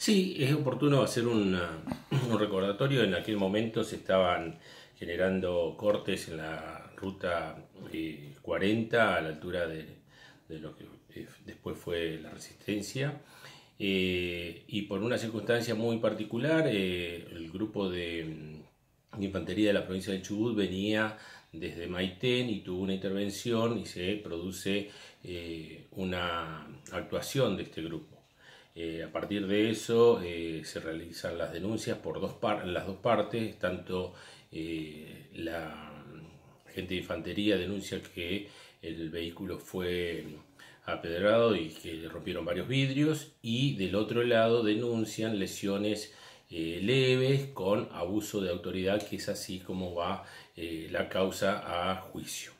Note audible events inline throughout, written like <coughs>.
Sí, es oportuno hacer un, recordatorio. En aquel momento se estaban generando cortes en la ruta 40 eh, a la altura de, lo que eh, después fue la resistencia. Eh, y por una circunstancia muy particular, el grupo de, infantería de la provincia del Chubut venía desde Maitén y tuvo una intervención y se produce una actuación de este grupo. Eh, a partir de eso eh, se realizan las denuncias por las dos partes, tanto eh, la gente de infantería denuncia que el vehículo fue apedrado y que le rompieron varios vidrios y del otro lado denuncian lesiones leves con abuso de autoridad, que es así como va la causa a juicio.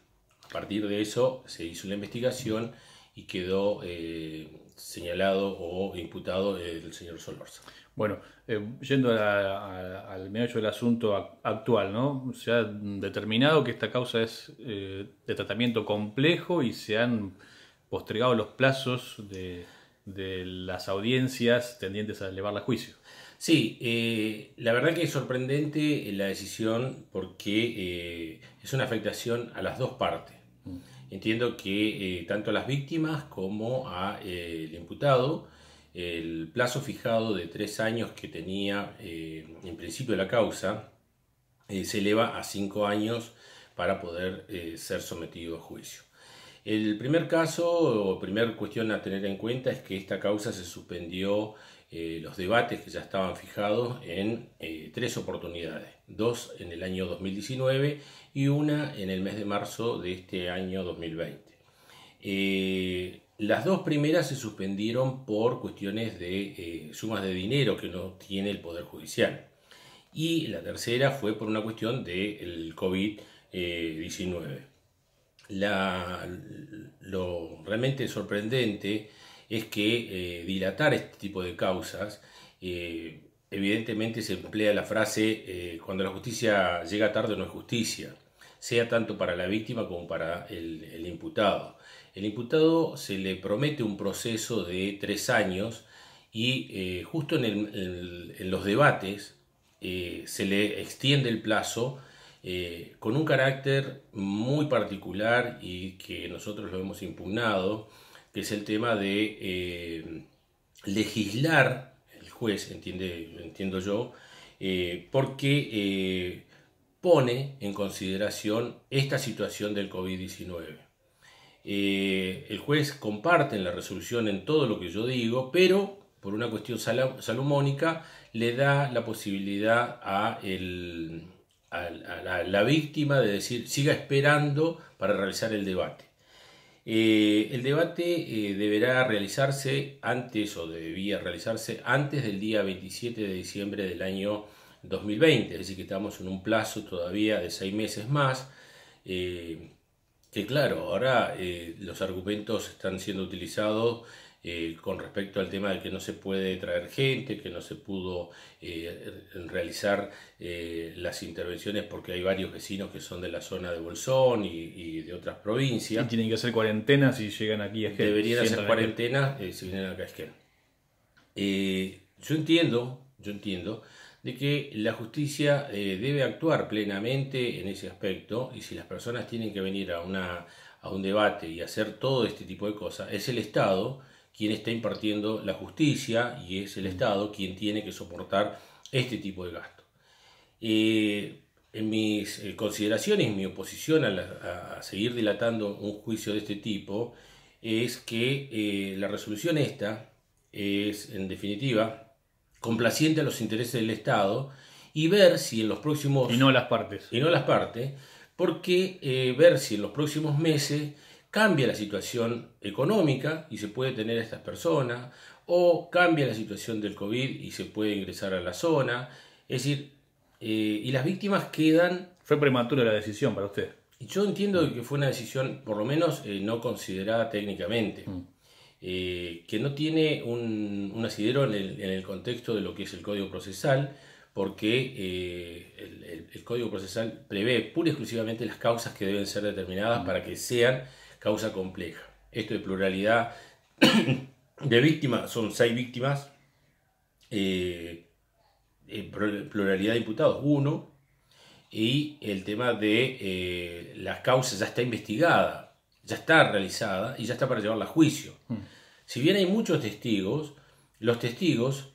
A partir de eso se hizo la investigación y quedó eh, señalado o imputado el señor Solorza. Bueno, eh, yendo al meollo del asunto actual, ¿no? Se ha determinado que esta causa es eh, de tratamiento complejo y se han postergado los plazos de, las audiencias tendientes a elevarla a juicio. Sí, la verdad que es sorprendente la decisión porque es una afectación a las dos partes. Mm. Entiendo que eh, tanto a las víctimas como al eh, imputado, el plazo fijado de tres años que tenía eh, en principio la causa se eleva a cinco años para poder ser sometido a juicio. El primer caso o primera cuestión a tener en cuenta es que esta causa se suspendió eh, los debates que ya estaban fijados en eh, tres oportunidades, dos en el año 2019 y una en el mes de marzo de este año 2020. Eh, las dos primeras se suspendieron por cuestiones de sumas de dinero que no tiene el Poder Judicial. Y la tercera fue por una cuestión del COVID-19. lo realmente sorprendente es que eh, dilatar este tipo de causas, eh, evidentemente se emplea la frase eh, cuando la justicia llega tarde no es justicia, sea tanto para la víctima como para el, imputado. El imputado se le promete un proceso de tres años y justo en, los debates se le extiende el plazo con un carácter muy particular y que nosotros lo hemos impugnado, es el tema de eh, legislar, el juez, entiende, entiendo yo, eh, porque eh, pone en consideración esta situación del COVID-19. el juez comparte en la resolución en todo lo que yo digo, pero por una cuestión salomónica le da la posibilidad a, el, a la víctima de decir siga esperando para realizar el debate. Eh, el debate eh, deberá realizarse antes o debía realizarse antes del día 27 de diciembre del año 2020, es decir, que estamos en un plazo todavía de seis meses más, eh, que claro, ahora los argumentos están siendo utilizados eh, con respecto al tema de que no se puede traer gente, que no se pudo eh, realizar eh, las intervenciones porque hay varios vecinos que son de la zona de Bolsón y, de otras provincias. Y tienen que hacer cuarentena si llegan aquí a Esquel. Deberían hacer cuarentena si vienen acá a Esquel. yo entiendo, yo entiendo de que la justicia debe actuar plenamente en ese aspecto y si las personas tienen que venir a, una, a un debate y hacer todo este tipo de cosas, es el Estado quien está impartiendo la justicia y es el Estado quien tiene que soportar este tipo de gasto. Eh, en mis eh, consideraciones, mi oposición a, seguir dilatando un juicio de este tipo, es que eh, la resolución esta es, en definitiva, complaciente a los intereses del Estado y ver si en los próximos... Y no las partes. Y no las partes, porque ver si en los próximos meses cambia la situación económica y se puede tener a estas personas, o cambia la situación del COVID y se puede ingresar a la zona. Es decir, eh, y las víctimas quedan... Fue prematura la decisión para usted. Yo entiendo que fue una decisión, por lo menos, eh, no considerada técnicamente, mm. eh, que no tiene un, asidero en el, contexto de lo que es el código procesal, porque el, código procesal prevé pura y exclusivamente las causas que deben ser determinadas mm. para que sean causa compleja. Esto de pluralidad <coughs> de víctimas, son seis víctimas, eh, eh, pluralidad de imputados, uno, y el tema de eh, las causas ya está investigada, ya está realizada y ya está para llevarla a juicio. Mm. Si bien hay muchos testigos, los testigos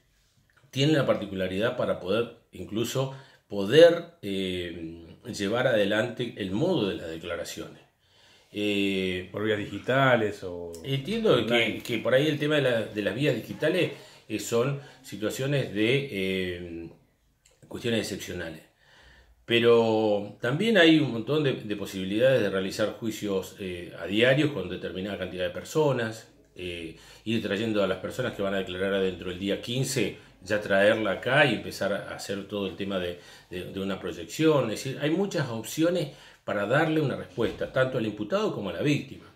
tienen la particularidad para poder incluso poder llevar adelante el modo de las declaraciones. Eh, por vías digitales Entiendo que, por ahí el tema de, las vías digitales eh, son situaciones de eh, cuestiones excepcionales. Pero también hay un montón de, posibilidades de realizar juicios a diario con determinada cantidad de personas, ir trayendo a las personas que van a declarar adentro del día 15, ya traerla acá y empezar a hacer todo el tema de, de una proyección. Es decir, hay muchas opciones para darle una respuesta tanto al imputado como a la víctima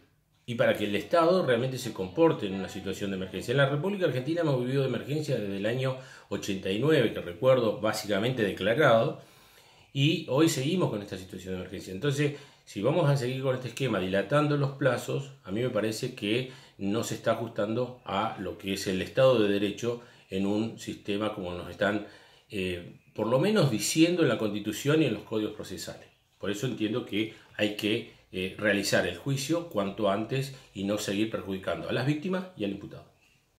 y para que el Estado realmente se comporte en una situación de emergencia. En la República Argentina hemos vivido de emergencia desde el año 89, que recuerdo básicamente declarado, y hoy seguimos con esta situación de emergencia. Entonces, si vamos a seguir con este esquema dilatando los plazos, a mí me parece que no se está ajustando a lo que es el Estado de Derecho en un sistema como nos están, eh, por lo menos diciendo en la Constitución y en los códigos procesales. Por eso entiendo que hay que eh, realizar el juicio cuanto antes y no seguir perjudicando a las víctimas y al imputado.